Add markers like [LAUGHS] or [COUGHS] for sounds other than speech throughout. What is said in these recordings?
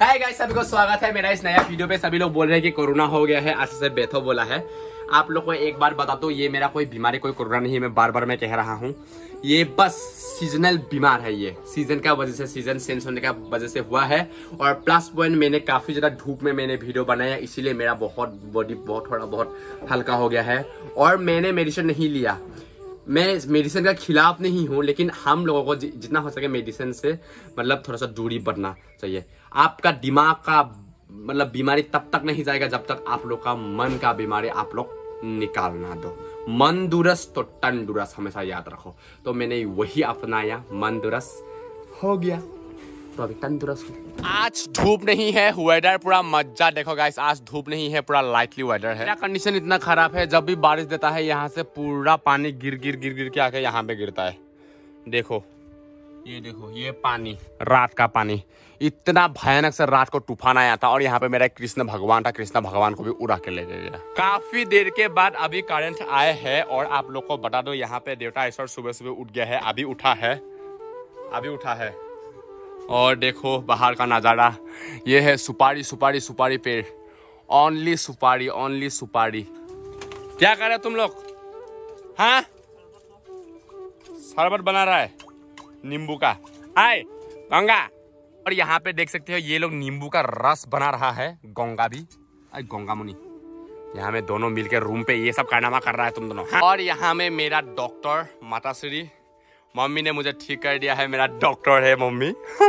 Hi guys सभी को स्वागत है मेरा इस नया वीडियो पे सभी लोग बोल रहे हैं कि कोरोना हो गया है ऐसे से बेथो बोला है आप लोग को एक बार बता दो ये मेरा कोई बीमारी कोई कोरोना नहीं है मैं बार बार मैं कह रहा हूँ ये बस सीजनल बीमार है ये सीजन का वजह से सीजन चेंज होने का वजह से हुआ है और प्लस पॉइंट मैंने काफ़ी ज़्यादा धूप में मैंने वीडियो बनाया इसीलिए मेरा बहुत बॉडी बहुत थोड़ा बहुत हल्का हो गया है और मैंने मेडिसिन नहीं लिया मैं मेडिसिन का खिलाफ नहीं हूँ लेकिन हम लोगों को जितना हो सके मेडिसिन से मतलब थोड़ा सा दूरी बढ़ना चाहिए आपका दिमाग का मतलब बीमारी तब तक नहीं जाएगा जब तक आप लोग का मन का बीमारी आप लोग निकालना दो मन दुरस तो टन दुरस हमेशा याद रखो तो मैंने वही अपनाया मन दुरस हो गया तो अभी तंदुरुस्त आज धूप नहीं है वेदर पूरा मजा देखो गाइस आज धूप नहीं है पूरा लाइटली वेदर है कंडीशन इतना खराब है जब भी बारिश देता है यहाँ से पूरा पानी गिर गिर गिर गिर के आके यहाँ पे गिरता है देखो ये देखो ये पानी रात का पानी इतना भयानक से रात को तूफान आया था और यहाँ पे मेरा कृष्ण भगवान था कृष्ण भगवान को भी उड़ा के ले गया काफी देर के बाद अभी करंट आए है और आप लोग को बता दो यहाँ पे देवता ईश्वर सुबह सुबह उठ गया है अभी उठा है अभी उठा है और देखो बाहर का नज़ारा ये है सुपारी सुपारी सुपारी पेड़ ओनली सुपारी ओनली सुपारी क्या कर रहे तुम लोग हाँ शरबत बना रहा है नींबू का आए गंगा और यहाँ पे देख सकते हो ये लोग नींबू का रस बना रहा है गंगा भी अरे गंगा मुनि यहाँ में दोनों मिलकर रूम पे ये सब कारनामा कर रहा है तुम दोनों हाँ? और यहाँ में मेरा डॉक्टर माताश्री मम्मी ने मुझे ठीक कर दिया है मेरा डॉक्टर है मम्मी [LAUGHS]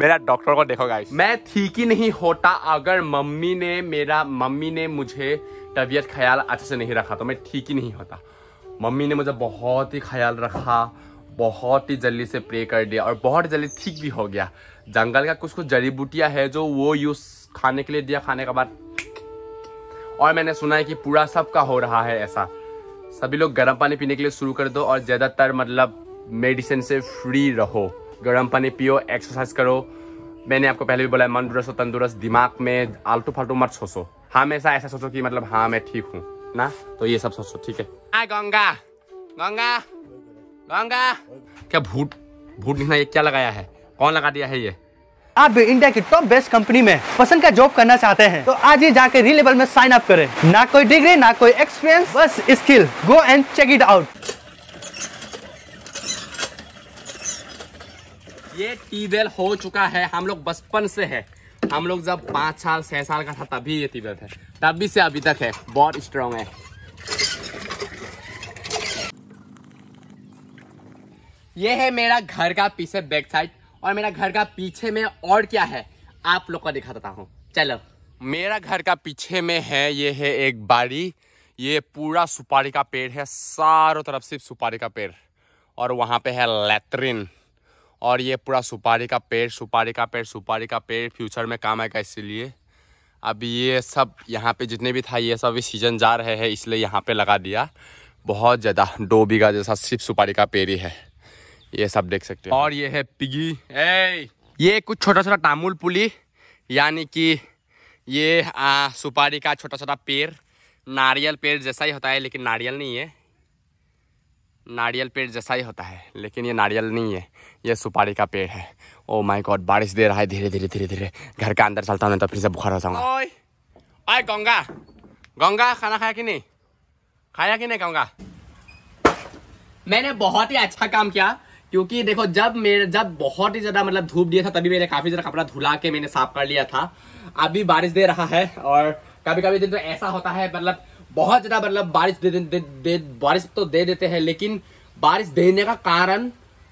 मेरा डॉक्टर को देखो गाइस मैं ठीक ही नहीं होता अगर मम्मी ने मेरा मम्मी ने मुझे तबीयत ख्याल अच्छे से नहीं रखा तो मैं ठीक ही नहीं होता मम्मी ने मुझे बहुत ही ख्याल रखा बहुत ही जल्दी से प्रे कर दिया और बहुत जल्दी ठीक भी हो गया जंगल का कुछ कुछ जड़ी बूटियाँ है जो वो यूज़ खाने के लिए दिया खाने के बाद और मैंने सुना है कि पूरा सबका हो रहा है ऐसा सभी लोग गर्म पानी पीने के लिए शुरू कर दो और ज़्यादातर मतलब मेडिसिन से फ्री रहो गर्म पानी पियो एक्सरसाइज करो मैंने आपको पहले भी बोला मन दुरुस्त और तंदुरुस्त दिमाग में आलतू फालतू मत सोचो हमेशा हाँ, ऐसा सोचो कि मतलब हाँ मैं ठीक हूँ ना तो ये सब सोचो ठीक है आ गंगा गंगा गंगा क्या भूट भूट लिखना ये क्या लगाया है कौन लगा दिया है ये आप इंडिया की टॉप बेस्ट कंपनी में पसंद का जॉब करना चाहते हैं तो आज ही री लेवल में साइन अप करें ना कोई डिग्री ना कोई एक्सपीरियंस बस skill go and check it out ये टीवेल हो चुका है हम लोग बचपन से है हम लोग जब पांच साल छह साल का था तभी ये टीवेल है तभी से अभी तक है बहुत स्ट्रांग है ये है मेरा घर का पीछे बैक साइड और मेरा घर का पीछे में और क्या है आप लोग को दिखा देता हूँ चलो मेरा घर का पीछे में है ये है एक बाड़ी ये पूरा सुपारी का पेड़ है चारों तरफ सिर्फ सुपारी का पेड़ और वहाँ पे है लेटरिन और ये पूरा सुपारी का पेड़ सुपारी का पेड़ सुपारी का पेड़ फ्यूचर में काम आएगा इसीलिए अब ये सब यहाँ पे जितने भी था ये सब सीजन जा रहे हैं इसलिए यहाँ पे लगा दिया बहुत ज़्यादा दो बीघा जैसा सिर्फ सुपारी का पेड़ ही है ये सब देख सकते हैं और ये है पिगी ए ये कुछ छोटा छोटा तामुल पुली यानी कि ये आ, सुपारी का छोटा छोटा पेड़ नारियल पेड़ जैसा ही होता है लेकिन नारियल नहीं है नारियल पेड़ जैसा ही होता है लेकिन ये नारियल नहीं है ये सुपारी का पेड़ है ओ माय गॉड बारिश दे रहा है धीरे धीरे धीरे धीरे घर का अंदर चलता हूँ तो फिर से बुखार हो जाऊंगा आए गंगा गंगा खाना खाया कि नहीं खाया कि नहीं गंगा मैंने बहुत ही अच्छा काम किया क्योंकि देखो जब मेरे जब बहुत ही ज्यादा मतलब धूप दिया था तभी मैंने काफी ज्यादा कपड़ा धुला के मैंने साफ कर लिया था अभी बारिश दे रहा है और कभी कभी दिन तो ऐसा होता है मतलब बहुत ज्यादा मतलब बारिश दे, दे, दे, दे बारिश तो दे देते हैं लेकिन बारिश देने का कारण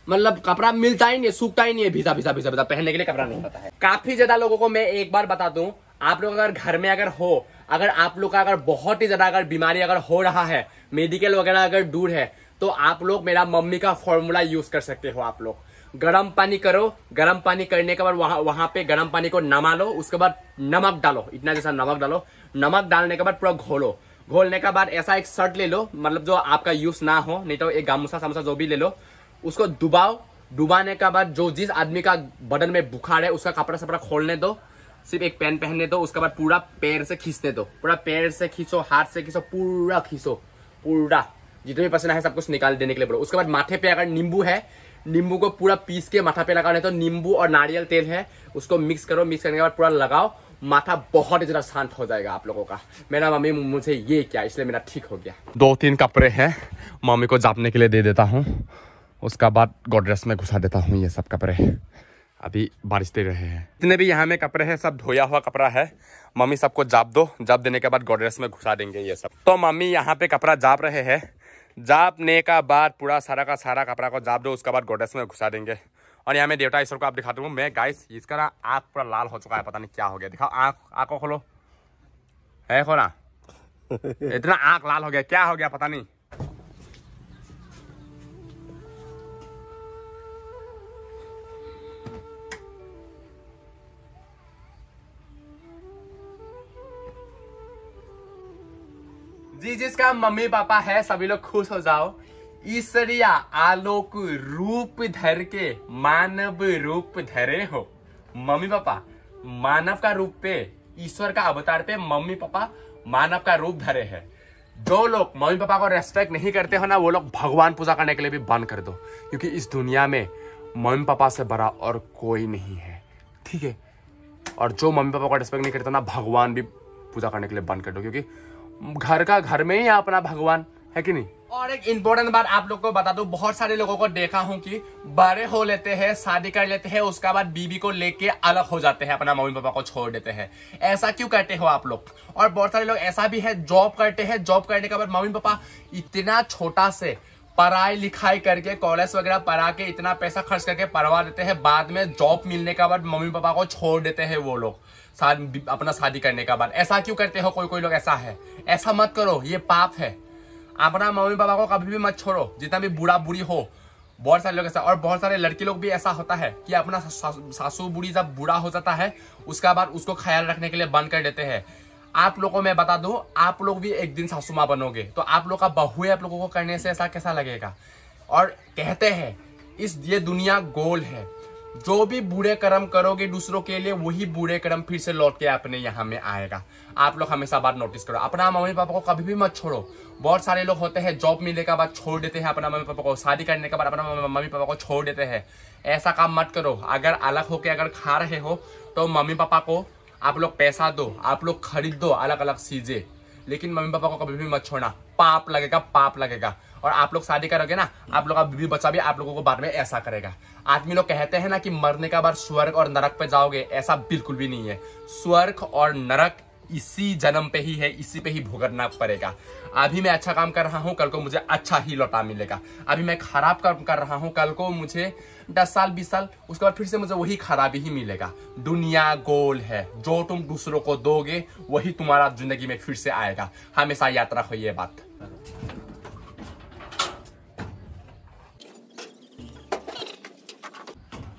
मतलब कपड़ा मिलता ही नहीं है सूखता ही नहीं है भीजा भीजा भीजा भीजा पहनने के लिए कपड़ा नहीं होता है काफी ज्यादा लोगों को मैं एक बार बता दूं आप लोग अगर घर में अगर हो अगर आप लोग का अगर बहुत ही ज्यादा अगर बीमारी अगर हो रहा है मेडिकल वगैरह अगर दूर है तो आप लोग मेरा मम्मी का फॉर्मूला यूज कर सकते हो आप लोग गर्म पानी करो गर्म पानी करने के बाद वहां वहां पे गर्म पानी को नमा लो उसके बाद नमक डालो इतना जैसा नमक डालो नमक डालने के बाद पूरा घोलो घोलने के बाद ऐसा एक शर्ट ले लो मतलब जो आपका यूज ना हो नहीं तो एक गामूसा सामोसा जो भी ले लो उसको डुबाओ डुबाने के बाद जो जिस आदमी का बदन में बुखार है उसका कपड़ा सपड़ा खोलने दो सिर्फ एक पेन पहनने दो उसके बाद पूरा पैर से खींचने दो पूरा पैर से खींचो हाथ से खींचो पूरा खींचो पूरा जितने भी पसीना है सब कुछ निकाल देने के लिए बोलो उसके बाद माथे पे अगर नींबू है नींबू को पूरा पीस के माथा पे लगाने तो नींबू और नारियल तेल है उसको मिक्स करो मिक्स करने के बाद पूरा लगाओ माथा बहुत ज़्यादा शांत हो जाएगा आप लोगों का मेरा मम्मी मुझे ये क्या इसलिए मेरा ठीक हो गया दो तीन कपड़े हैं मम्मी को जापने के लिए दे देता हूँ उसका बाद गोड्रेस में घुसा देता हूँ ये सब कपड़े अभी बारिश दे रहे हैं जितने भी यहाँ में कपड़े हैं सब धोया हुआ कपड़ा है मम्मी सबको जाप दो जाप देने के बाद गोडरेस में घुसा देंगे ये सब तो मम्मी यहाँ पे कपड़ा जाप रहे हैं जापने का बाद पूरा सारा का सारा कपड़ा को जाप दो उसके बाद गोडेस में घुसा देंगे और यहाँ मैं देवता ईश्वर को आप दिखाता हूँ मैं गाइस इसका ना आँख पूरा लाल हो चुका है पता नहीं क्या हो गया दिखाओ आँख आँखों को खोलो है खोला [LAUGHS] इतना आँख लाल हो गया क्या हो गया पता नहीं का मम्मी पापा है सभी लोग खुश हो जाओ ईश्वरिया आलोक रूप धर के मानव रूप धरे हो मम्मी पापा मानव का रूप पे ईश्वर का अवतार पे मम्मी पापा मानव का रूप धरे हैं जो लोग मम्मी पापा को रेस्पेक्ट नहीं करते हो ना वो लोग भगवान पूजा करने के लिए भी बंद कर दो क्योंकि इस दुनिया में मम्मी पापा से बड़ा और कोई नहीं है ठीक है और जो मम्मी पापा को रेस्पेक्ट नहीं करता ना भगवान भी पूजा करने के लिए बंद कर दो क्योंकि घर का घर में ही है अपना भगवान है कि नहीं और एक इम्पोर्टेंट बात आप लोग को बता दू बहुत सारे लोगों को देखा हूँ कि बड़े हो लेते हैं शादी कर लेते हैं उसके बाद बीबी को लेके अलग हो जाते हैं अपना मम्मी पापा को छोड़ देते हैं ऐसा क्यों करते हो आप लोग और बहुत सारे लोग ऐसा भी है जॉब करते हैं जॉब करने के बाद मम्मी पापा इतना छोटा से पढ़ाई लिखाई करके कॉलेज वगैरह पढ़ा के इतना पैसा खर्च करके पढ़वा देते हैं बाद में जॉब मिलने के बाद मम्मी पापा को छोड़ देते हैं वो लोग अपना शादी करने का बाद ऐसा क्यों करते हो कोई कोई लोग ऐसा है ऐसा मत करो ये पाप है अपना मम्मी पापा को कभी भी मत छोड़ो जितना भी बुरा बुरी हो बहुत सारे लोग ऐसा और बहुत सारे लड़के लोग भी ऐसा होता है कि अपना सासू बुढ़ी जब बुरा हो जाता है उसका बाद उसको ख्याल रखने के लिए बंद कर देते हैं आप लोगों को मैं बता दूं आप लोग भी एक दिन सासू माँ बनोगे तो आप लोग का बहुए आप लोगों को करने से ऐसा कैसा लगेगा और कहते हैं इस ये दुनिया गोल है जो भी बुरे कर्म करोगे दूसरों के लिए वही बुरे कर्म फिर से लौट के अपने यहाँ में आएगा आप लोग हमेशा बात नोटिस करो अपना मम्मी पापा को कभी भी मत छोड़ो बहुत सारे लोग होते हैं जॉब मिलने के बाद छोड़ देते हैं अपना मम्मी पापा को शादी करने के बाद अपना मम्मी पापा को छोड़ देते हैं ऐसा काम मत करो अगर अलग होके अगर खा रहे हो तो मम्मी पापा को आप लोग पैसा दो आप लोग खरीद दो अलग अलग चीजें लेकिन मम्मी पापा को कभी भी मत छोड़ना पाप लगेगा पाप लगेगा और आप लोग शादी करोगे ना आप लोग का बीबी बच्चा भी आप लोगों को बाद में ऐसा करेगा आदमी लोग कहते हैं ना कि मरने का बार स्वर्ग और नरक पे जाओगे ऐसा बिल्कुल भी नहीं है स्वर्ग और नरक इसी जन्म पे ही है इसी पे ही भुगतना पड़ेगा अभी मैं अच्छा काम कर रहा हूँ कल को मुझे अच्छा ही लौटा मिलेगा अभी मैं खराब काम कर रहा हूँ कल को मुझे दस साल बीस साल उसके बाद फिर से मुझे वही खराबी ही मिलेगा दुनिया गोल है जो तुम दूसरों को दोगे वही तुम्हारा जिंदगी में फिर से आएगा हमेशा यात्रा हो ये बात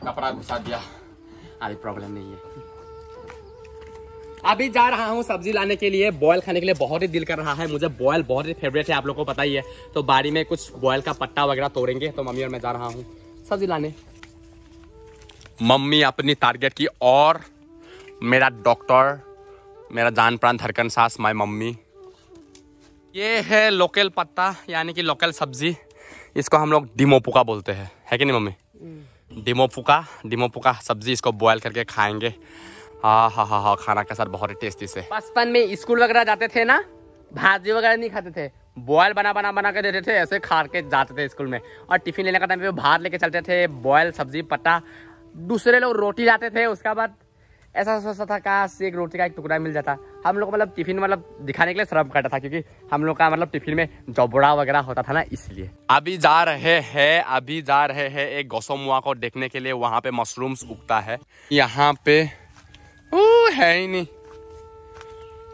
कपड़ा घुसा दिया अभी प्रॉब्लम नहीं है अभी जा रहा हूँ सब्जी लाने के लिए बॉयल खाने के लिए बहुत ही दिल कर रहा है मुझे बॉयल बहुत ही फेवरेट है आप लोगों को पता ही है तो बारी में कुछ बॉयल का पट्टा वगैरह तोड़ेंगे तो मम्मी और मैं जा रहा हूँ सब्जी लाने मम्मी अपनी टारगेट की और मेरा डॉक्टर मेरा जान प्राण धड़कन सास माई मम्मी ये है लोकल पत्ता यानी कि लोकल सब्जी इसको हम लोग डिमोपुका बोलते हैं है कि नहीं मम्मी हम्म। डिमोपुका डिमोपुका सब्जी इसको बॉयल करके खाएंगे हाँ हाँ हाँ हाँ खाना के साथ बहुत ही टेस्टी से बचपन में स्कूल वगैरह जाते थे ना भाजी वगैरह नहीं खाते थे बॉयल बना बना बना के देते थे ऐसे खा के जाते थे स्कूल में और टिफिन लेने का टाइम भी बाहर लेके चलते थे बॉयल सब्जी पट्टा दूसरे लोग रोटी लाते थे उसके बाद ऐसा सोचता था काश एक रोटी का एक टुकड़ा मिल जाता हम लोग मतलब टिफिन मतलब दिखाने के लिए शर्म करता था क्योंकि हम लोग का मतलब टिफिन में जबड़ा वगैरह होता था ना इसलिए अभी जा रहे हैं अभी जा रहे हैं एक गौसमुआ को देखने के लिए वहाँ पे मशरूम्स उगता है यहाँ पे ओ है ही नहीं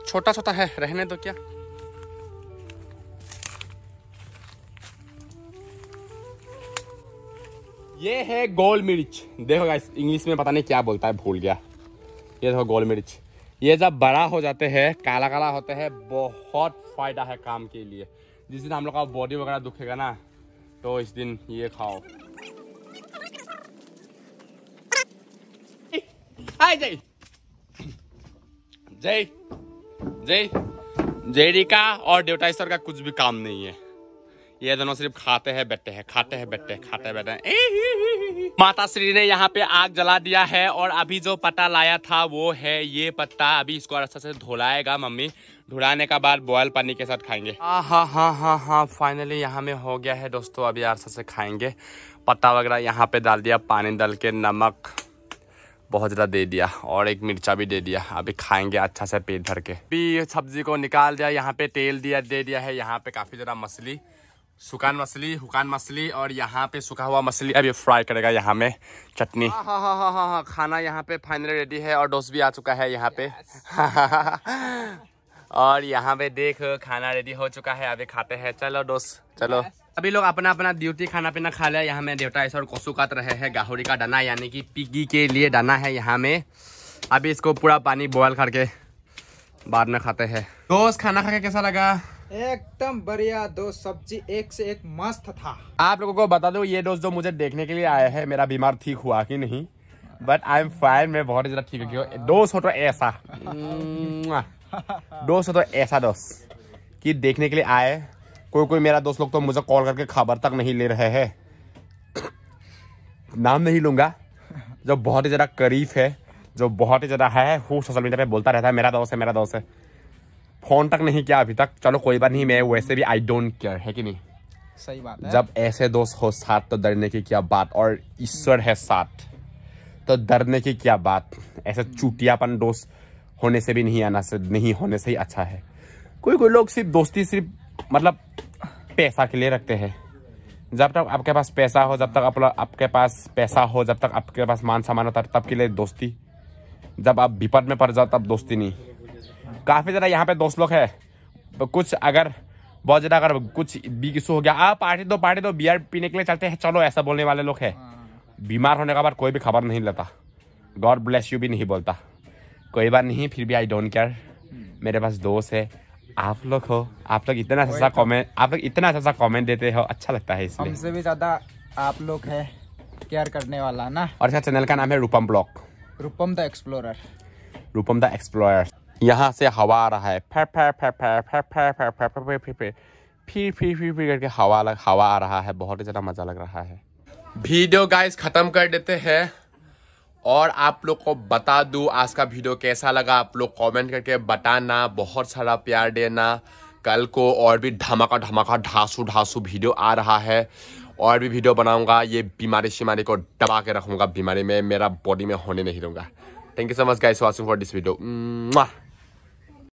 छोटा छोटा है रहने दो क्या ये है गोल मिर्च देखो इंग्लिश में पता नहीं क्या बोलता है भूल गया ये देखो गोल मिर्च ये जब बड़ा हो जाते हैं काला काला होते हैं बहुत फ़ायदा है काम के लिए जिस दिन हम लोग का बॉडी वगैरह दुखेगा ना तो इस दिन ये खाओ जय जय जय जय रिका और ड्यूटाइसर का कुछ भी काम नहीं है ये दोनों सिर्फ खाते हैं बैठते हैं खाते हैं बैठते हैं खाते बैठे हैं माता श्री ने यहाँ पे आग जला दिया है और अभी जो पत्ता लाया था वो है ये पत्ता अभी इसको अच्छा से धुलाएगा मम्मी धुलाने के बाद बॉयल पानी के साथ खाएंगे हाँ हाँ हाँ हाँ हाँ फाइनली यहाँ में हो गया है दोस्तों अभी अच्छा से खाएंगे पत्ता वगैरह यहाँ पे डाल दिया पानी डाल के नमक बहुत ज़्यादा दे दिया और एक मिर्चा भी दे दिया अभी खाएंगे अच्छा से पेट भर के भी सब्जी को निकाल दिया यहाँ पे तेल दिया दे दिया है यहाँ पे काफ़ी ज़्यादा मछली सुकान मछली हुकान मछली और यहाँ पे सूखा हुआ मछली अभी फ्राई करेगा यहाँ में चटनी हाँ हाँ हाँ हाँ, हाँ, हाँ खाना यहाँ पे फाइनली रेडी है और डोस भी आ चुका है यहाँ पे [LAUGHS] और यहाँ पे देख खाना रेडी हो चुका है अभी खाते हैं चलो डोस चलो अभी लोग अपना अपना ड्यूटी खाना पीना खा लिया यहाँ में देवता ऐसा और कोसू काट रहे हैं गाहुरी का डना यानी कि पिगी के लिए डना है यहाँ में अभी इसको पूरा पानी बॉयल करके बाद में खाते हैं दोस्त खाना खा के कैसा लगा एकदम बढ़िया दो सब्जी एक से एक मस्त था आप लोगों को बता दो ये दोस्त जो मुझे देखने के लिए आया है मेरा बीमार ठीक हुआ कि नहीं बट आई एम फाइन मैं बहुत ज्यादा ठीक है दोस्त हो तो ऐसा [LAUGHS] दोस्त हो तो ऐसा दोस्त कि देखने के लिए आए कोई कोई मेरा दोस्त लोग तो मुझे कॉल करके खबर तक नहीं ले रहे है [COUGHS] नाम नहीं लूंगा जो बहुत ही ज़्यादा करीब है जो बहुत ही ज़्यादा है वो सोशल मीडिया पे बोलता रहता है मेरा दोस्त है मेरा दोस्त है फ़ोन तक नहीं किया अभी तक चलो कोई बात नहीं मैं वैसे भी आई डोंट केयर है कि नहीं सही बात है जब ऐसे दोस्त हो साथ तो डरने की क्या बात और ईश्वर है साथ तो डरने की क्या बात ऐसे हम्म। चूटियापन दोस्त होने से भी नहीं आना से नहीं होने से ही अच्छा है कोई कोई लोग सिर्फ दोस्ती सिर्फ मतलब पैसा के लिए रखते हैं जब तक आपके पास पैसा हो जब तक आप आपके पास पैसा हो जब तक आपके पास मान सम्मान हो तब तब के लिए दोस्ती जब आप विपद में पड़ जाओ तब दोस्ती नहीं काफ़ी ज़्यादा यहाँ पे दोस्त लोग है कुछ अगर बहुत ज़्यादा अगर कुछ बिग इशू हो गया आप पार्टी दो पार्टी दो बियर पीने के लिए चलते हैं चलो ऐसा बोलने वाले लोग हैं बीमार होने के बाद कोई भी खबर नहीं लेता गॉड ब्लेस यू भी नहीं बोलता कोई बार नहीं फिर भी आई डोंट केयर मेरे पास दोस्त है आप लोग हो आप लोग इतना अच्छा कॉमेंट तो- आप लोग इतना अच्छा कॉमेंट देते हो अच्छा लगता है इसमें इससे भी ज़्यादा आप लोग है केयर करने वाला ना और इसका अच्छा, चैनल का नाम है Rupam blog Rupam the explorer Rupam the explorer यहाँ से हवा आ रहा है फै फै फै फै फै फै फै फै फै फै फै फिर फिर फिर फिर करके हवा लग हवा आ रहा है बहुत ही ज़्यादा मज़ा लग रहा है वीडियो गाइस ख़त्म कर देते हैं और आप लोग को बता दूँ आज का वीडियो कैसा लगा आप लोग कमेंट करके बताना बहुत सारा प्यार देना कल को और भी धमाका धमाका ढांसू ढांसू वीडियो आ रहा है और भी वीडियो बनाऊंगा ये बीमारी शीमारी को दबा के रखूंगा बीमारी में मेरा बॉडी में होने नहीं दूंगा thank you so much guys watching for this video